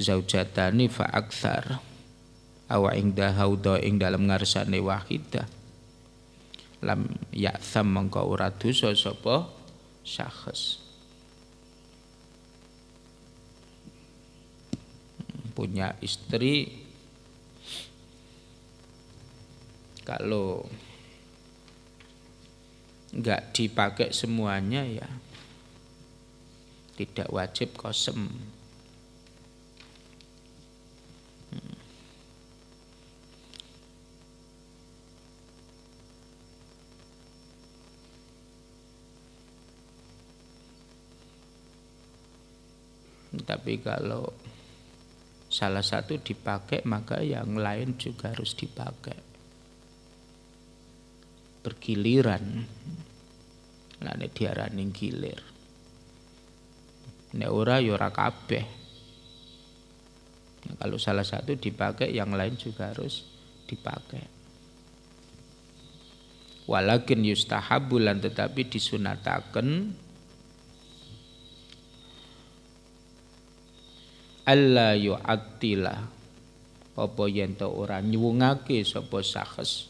zaujatani fa akthar awa ingda hauda ing dalam ngarsane wahidah lam ya'tham mengko ratu sosopo sapa syakhs punya istri kalau nggak dipakai semuanya ya tidak wajib kosem Tapi kalau salah satu dipakai maka yang lain juga harus dipakai. Bergiliran. Lane diarani gilir. Nek ora ya kabeh. Nah, kalau salah satu dipakai yang lain juga harus dipakai walakin yustahabulan tetapi disunataken alla yu'attila apa yen to ora nyuwungake sapa sakhes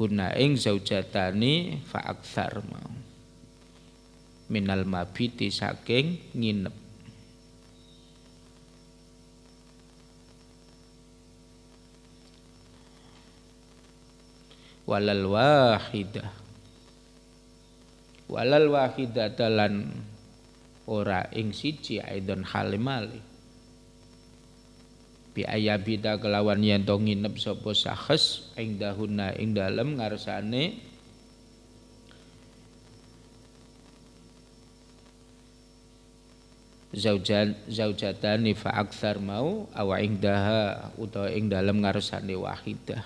huna ing zaujatani fa mau minal mabiti saking nginep walal wahidah walal wahidah dalan ora ing siji aidon halimali bi ayabita kelawan yen to nginep sapa sahes ing dahuna ing dalem ngarsane zaujan zaujatani fa aktsar mau awa ing daha utawa ing dalem ngarsane wahidah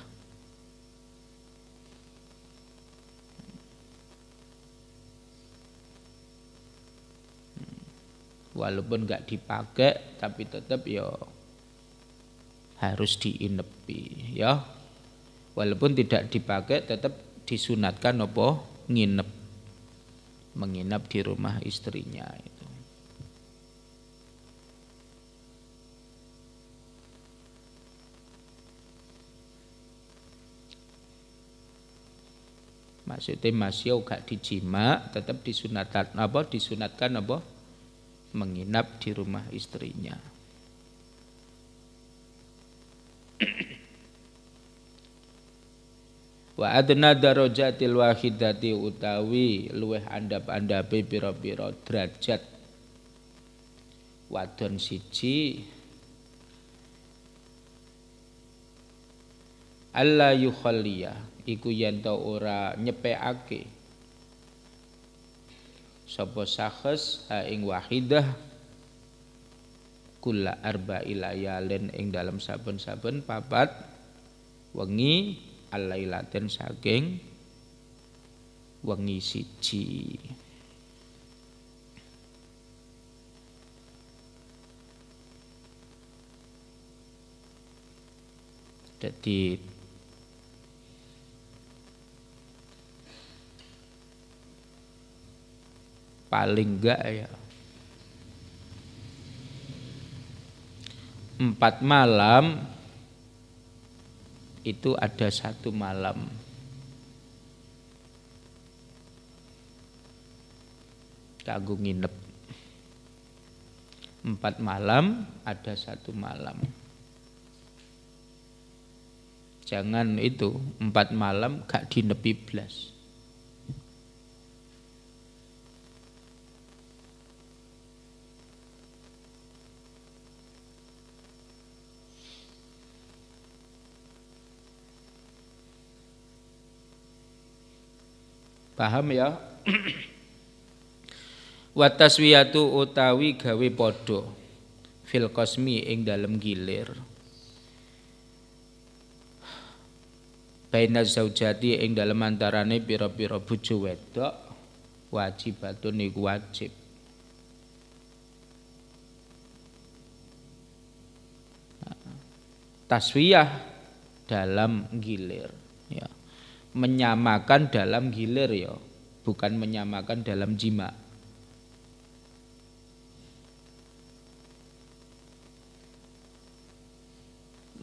walaupun enggak dipakai tapi tetap ya harus diinepi ya walaupun tidak dipakai tetap disunatkan apa nginep menginap di rumah istrinya itu maksudnya masih gak dijima tetap disunatkan apa disunatkan apa menginap di rumah istrinya wa adna darajatil wahidati utawi luweh andap-andape pira-pira derajat wadon siji Allah yukhalliya iku yen ora nyepekake sapa sakhes ha ing wahidah kula arba ilayalen ing dalam saben-saben papat wengi alailaten saking wengi siji Jadi paling enggak ya empat malam itu ada satu malam kagu nginep. Empat malam ada satu malam. Jangan itu empat malam gak dinepi belas. Paham ya? Wa taswiyatu utawi gawe podo fil kosmi ing dalam gilir. Baina zaujati ing dalem antarane pira-pira bojo wedok wajib atau niku wajib. Taswiyah dalam gilir menyamakan dalam hilir ya, bukan menyamakan dalam jima.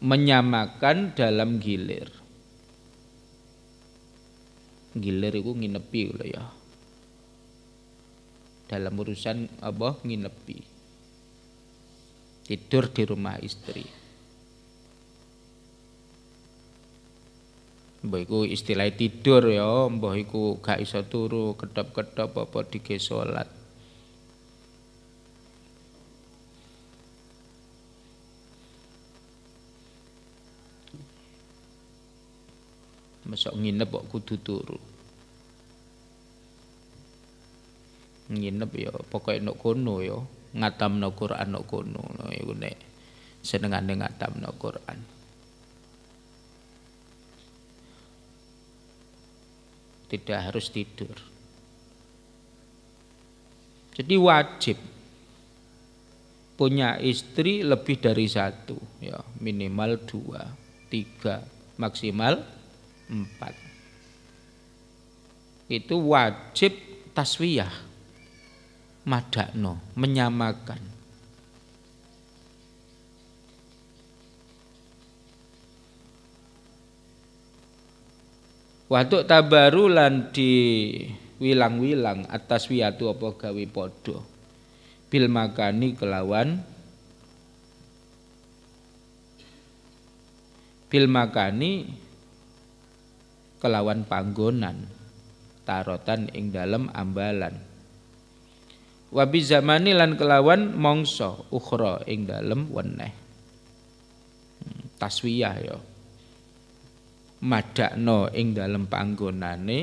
Menyamakan dalam gilir. Gilir itu nginepi loh ya. Dalam urusan apa nginepi. Tidur di rumah istri. mbah istilah tidur ya mbah iku gak iso turu kedap-kedap apa dige salat Masuk nginep kok kudu turu. Nginep ya pokoke nok kono ya, ngatamno Quran nok kono. Iku nek senengane ngatamno Quran. tidak harus tidur. Jadi wajib punya istri lebih dari satu, ya minimal dua, tiga, maksimal empat. Itu wajib taswiyah, madakno, menyamakan Watuk tabarulan di wilang-wilang atas wiatu apa gawe padha. Bil makani kelawan bil makani kelawan panggonan tarotan ing dalam ambalan wabi zamani lan kelawan mongso ukhra ing dalam weneh hmm, taswiyah ya madakno ing dalem panggonane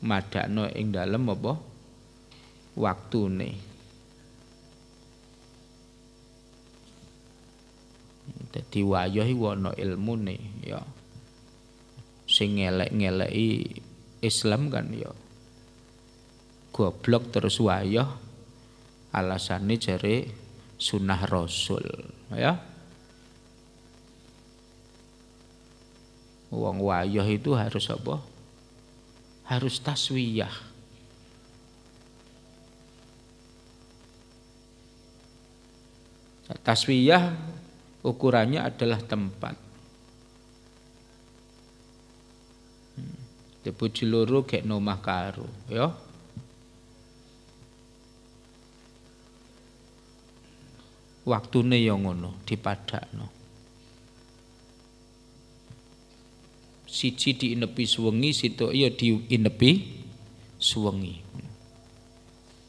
madakno ing dalem apa waktune dadi wayahe ana ilmune ya sing ngelek-ngeleki Islam kan ya goblok terus wayah alasane jare sunnah rasul ya Wong wayah itu harus apa? Harus taswiyah. Taswiyah ukurannya adalah tempat. Dipuji ciluru kayak nomah karu, ya. Waktune ya ngono, no. siji diinepi suwengi situ iya diinepi suwengi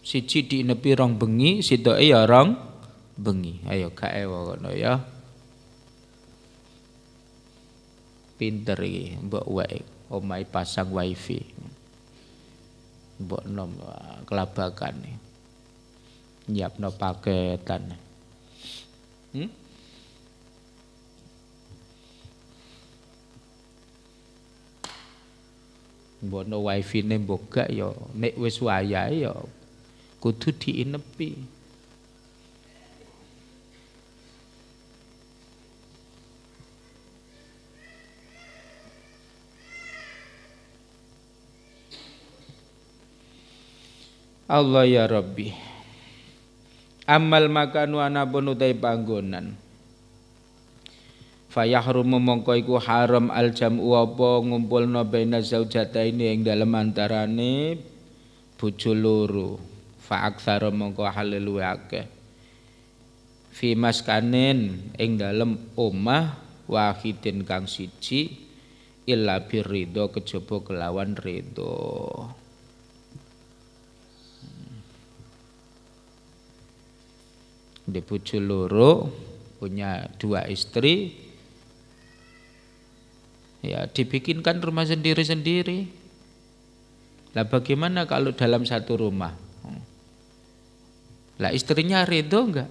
siji diinepi rong bengi situ iya rong bengi ayo ewa kono ya pinter iki mbok wae omai pasang wifi mbok nom kelabakan nyiapno paketan hmm? Mbono wifi ini mboga yo, nek wis waya ya, kudu diinepi. Allah ya Rabbi. Amal makanu anabun utai panggonan. Amal fayahrumu mongko iku haram aljam'u apa ngumpulna baina zaujataini ing dalem antarane bojo loro fa aktsara mongko halil luwe akeh fi maskanin ing dalem omah wahidin kang siji illa birido kejaba kelawan ridho di bojo punya dua istri Ya, dibikinkan rumah sendiri-sendiri. Lah bagaimana kalau dalam satu rumah? Lah istrinya ridho enggak?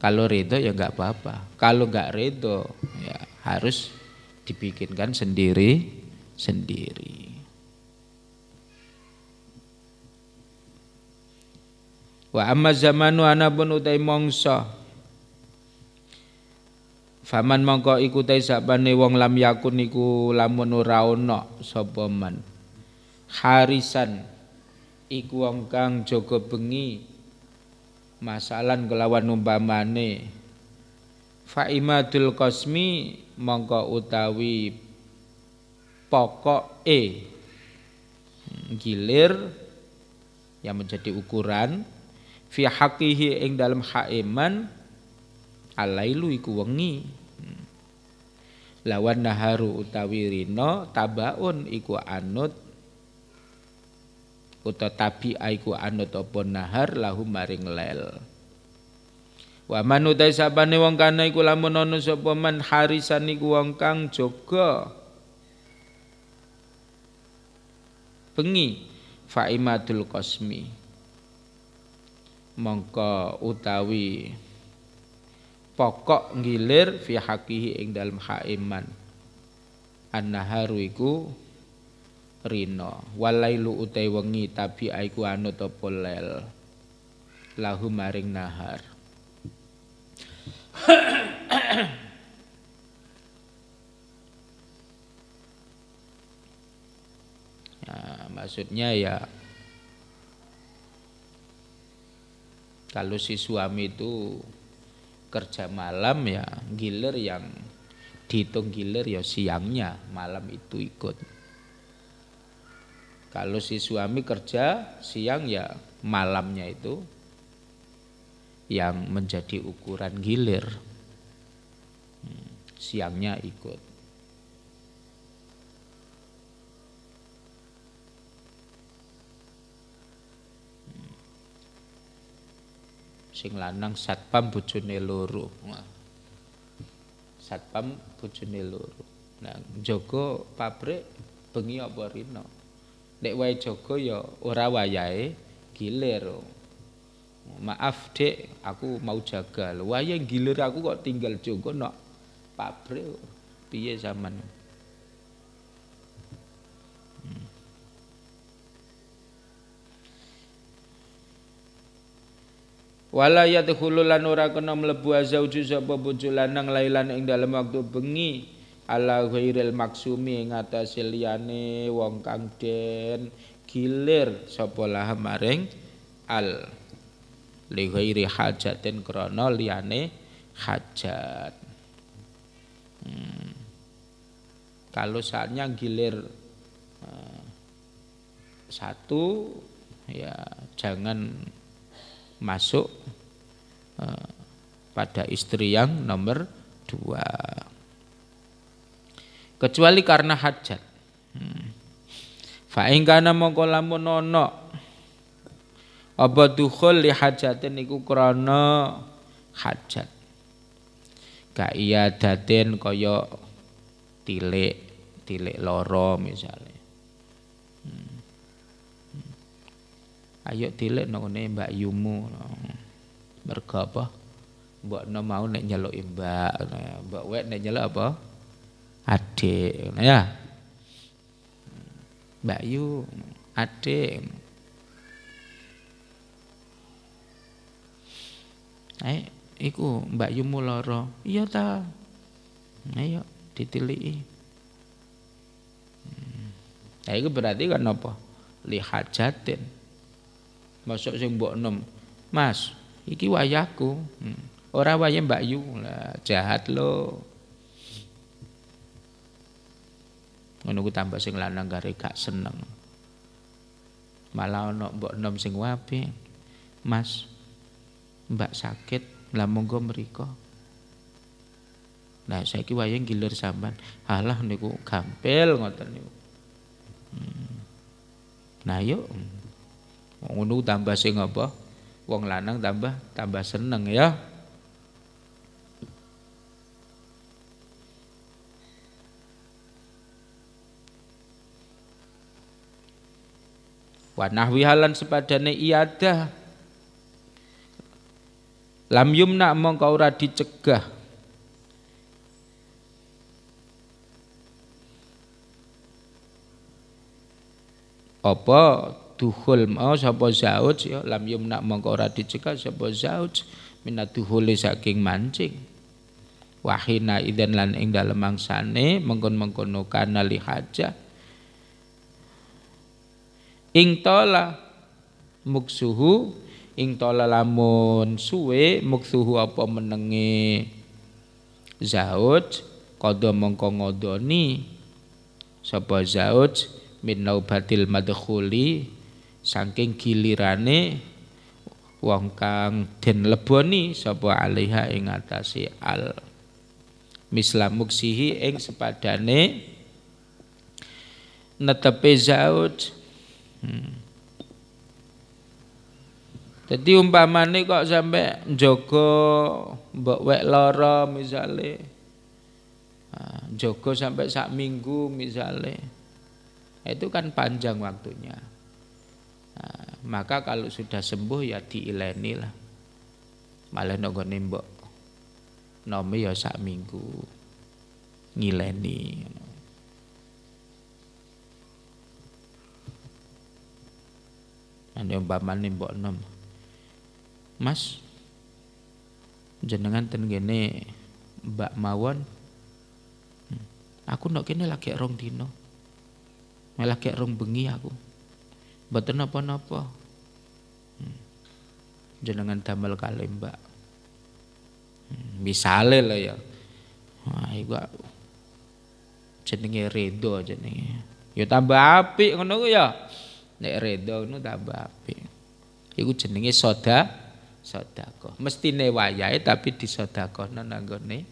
Kalau ridho ya enggak apa-apa. Kalau enggak ridho ya harus dibikinkan sendiri sendiri. Wa amma zamanu anabun utai mongso Faman mongko iku saban sapane wong lam yakun iku lamun ora ana sapa man. Harisan iku wong kang jaga bengi masalan kelawan umpamane. Faimadul kosmi mongko utawi pokok e gilir yang menjadi ukuran fi haqihi ing dalam haiman alailu iku wengi hmm. lawan naharu utawi rino tabaun iku anut uta tabi iku anut apa nahar lahu maring lel wa man utai sabane wong kana iku lamun ana sapa man harisan iku wong kang jaga bengi faimatul kosmi mongko utawi pokok ngilir fi hakihi ing dalem haiman iman annaharu iku rino walailu utai wengi tapi aiku anu topo lel lahu maring nahar Nah, maksudnya ya kalau si suami itu kerja malam ya giler yang dihitung giler ya siangnya malam itu ikut kalau si suami kerja siang ya malamnya itu yang menjadi ukuran gilir hmm, siangnya ikut sing lanang satpam bojone loro satpam bojone loro nah jaga pabrik bengi apa rino nek wae jaga ya ora wayahe gilir maaf dek aku mau jagal wayahe gilir aku kok tinggal jaga nok pabrik piye zaman wala yadkhulu lan ora kena mlebu azauju sapa bojo lanang lailan ing dalem waktu bengi ala ghairil maksumi ing atase liyane wong kang den gilir sapa lah maring al li ghairi hajatin krana liyane hajat hmm. kalau saatnya gilir uh, satu ya jangan masuk eh, pada istri yang nomor dua. Kecuali karena hajat. Hmm. Faingkana mongkolamu nono. mongko lamun apa dukhul li hajatin iku krono hajat. Kaiyadatin kaya tilik, tilik loro misalnya. ayo tilik nongone mbak yumu mereka apa mbak no mau nek nyeluk mbak ya. mbak wet nek nyeluk apa adik ya mbak yu adik Eh, iku Mbak Yumu lara. Iya ta. Ayo nah, iya, ditiliki. Hmm. Nah, itu berarti kan apa? Lihat jatin masuk sing mbok enom mas iki wayahku hmm. ora wayah Mbak Yu lah jahat lo ngono ku tambah sing lanang gare gak seneng malah nong mbok enom sing wapi mas mbak sakit lah monggo mriko Nah, saiki wayang gilir sampean. Halah niku gampil ngoten niku. Hmm. Nah, yuk ngono tambah sing apa wong lanang tambah tambah seneng ya wa nahwi halan sepadane iada lam yumna mongko ora dicegah apa duhul mau sapa zauj ya lam yumna mongko ora dicekal sapa zauj minat duhul saking mancing wahina idan lan ing dalem mangsane mengkon-mengkono kana li haja ing tola muksuhu ing tola lamun suwe muksuhu apa menenge zauj qada mongko ngodoni sapa zauj min naubatil madkhuli saking gilirane wong kang den leboni sapa alaiha ing atase al misla muksihi ing sepadane netepe zaud, hmm. Jadi umpamane kok sampai joko mbok wek lara misale. Ah, joko sampai sak minggu misale. Itu kan panjang waktunya maka kalau sudah sembuh ya diileni lah malah nunggu nembok nomi ya sak minggu ngileni Anu umpamane mbok nom. Mas jenengan ten ne Mbak mawon hmm. aku nok kene lagi rong dino. Malah rong bengi aku. Betul napa-napa. Hmm. Jenengan damel kali Mbak. Hmm. Misale lah ya. Wah, iku jenenge redo jenenge. Ya tambah api, ngono ku ya. Nek redo ngono tambah api, Iku jenenge soda Mesti ne wayahe tapi disedekahno nang gone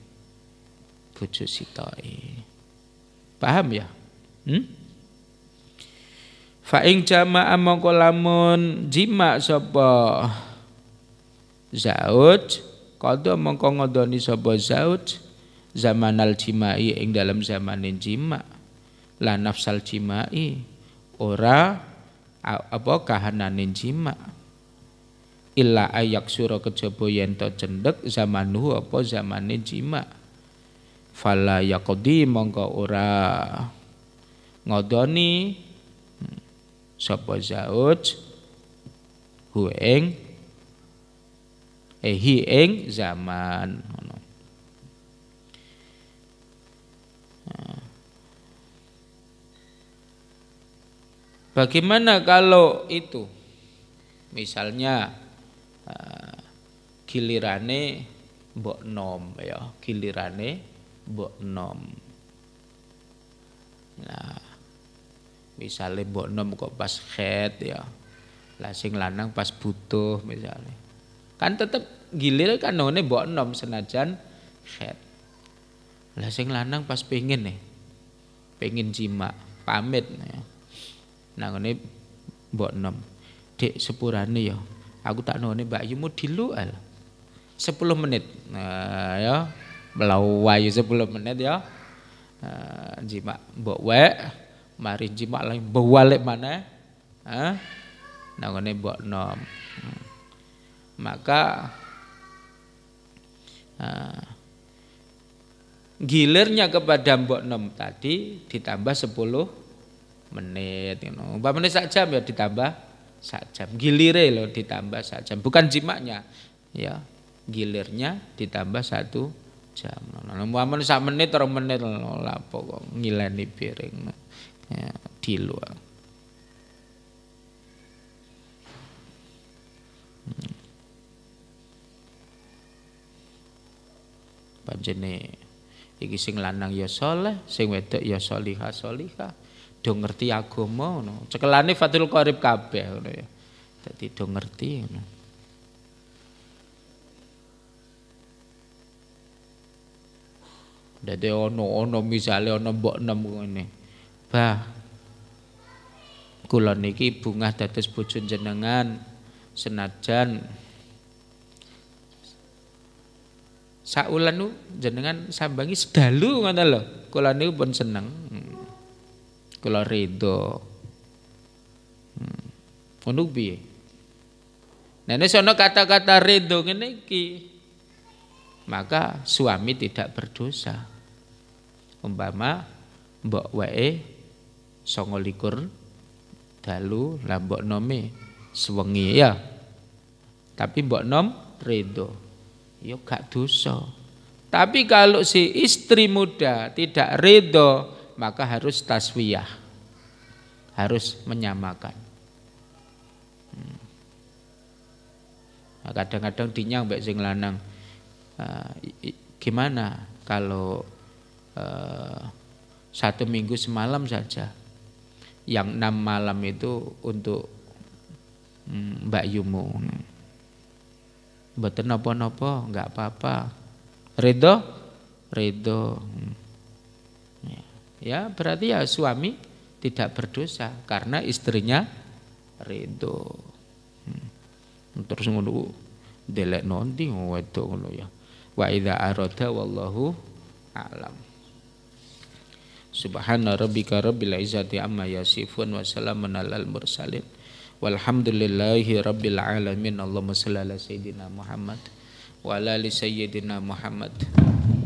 bojo sitoke. Paham ya? Hmm? Fa ing jama'a mongko lamun jima sapa zaud, qada mongko ngodoni sapa zaman zamanal jima'i ing dalam zamanin jima la nafsal jima'i ora apa kahananin jima illa ayak sura kejaba yen to cendhek zamanuhu apa zamane jima fala yaqdi mongko ora ngodoni sapa zauj hu eh hi eng zaman ah. Bagaimana kalau itu misalnya uh, gilirane mbok nom ya gilirane mbok nom nah misalnya mbok nom kok pas head ya lah sing lanang pas butuh misalnya kan tetep gilir kan none mbok nom senajan head lah sing lanang pas pengen nih pengen jima pamit ya nah ngene mbok nom dek sepurane ya aku tak none mbak yumu mau dilu al 10 menit nah ya wayu sepuluh menit ya nah, jima mbok wek mari jimak lagi bawalik mana ha nangone nom. Hmm. maka gilernya gilirnya kepada Mbok Nom tadi ditambah 10 menit you know. menit sak jam ya ditambah sak jam gilire loh ditambah sak jam bukan jimaknya ya gilirnya ditambah satu jam. Nah, umpamane menit orang menit lha pokok ngileni piring ya, di luar. Hmm. Panjene iki sing lanang ya saleh, sing wedok ya salihah salihah. Do ngerti agama ngono. Cekelane Fatul Qarib kabeh ngono ya. Dadi do ngerti ngono. Dadi ono ono misale ono mbok nem ngene. Bah, kula niki bunga dados bujun jenengan senajan saulanu jenengan sambangi sedalu ngoten lho. Kula niku pun seneng. Kula rido. Hmm. Ono piye? Nah, sono kata-kata rido ngene Maka suami tidak berdosa. Umpama mbok wae songo likur dalu lambok nomi, nome sewengi ya tapi mbok nom redo yo ya gak duso. tapi kalau si istri muda tidak redo maka harus taswiyah harus menyamakan hmm. nah, kadang-kadang dinyang mbak sing lanang uh, gimana kalau uh, satu minggu semalam saja yang enam malam itu untuk mm, Mbak Yumu. Betul nopo-nopo, nggak apa-apa. Ridho, ridho. Ya berarti ya suami tidak berdosa karena istrinya ridho. Terus ngunduh, delek nanti wedok ngono ya. Wa idza arada wallahu alam. Subhana rabbika rabbil izzati amma yasifun wa salamun alal mursalin. Walhamdulillahi rabbil alamin. Allahumma salli ala sayyidina Muhammad wa ala ali sayyidina Muhammad.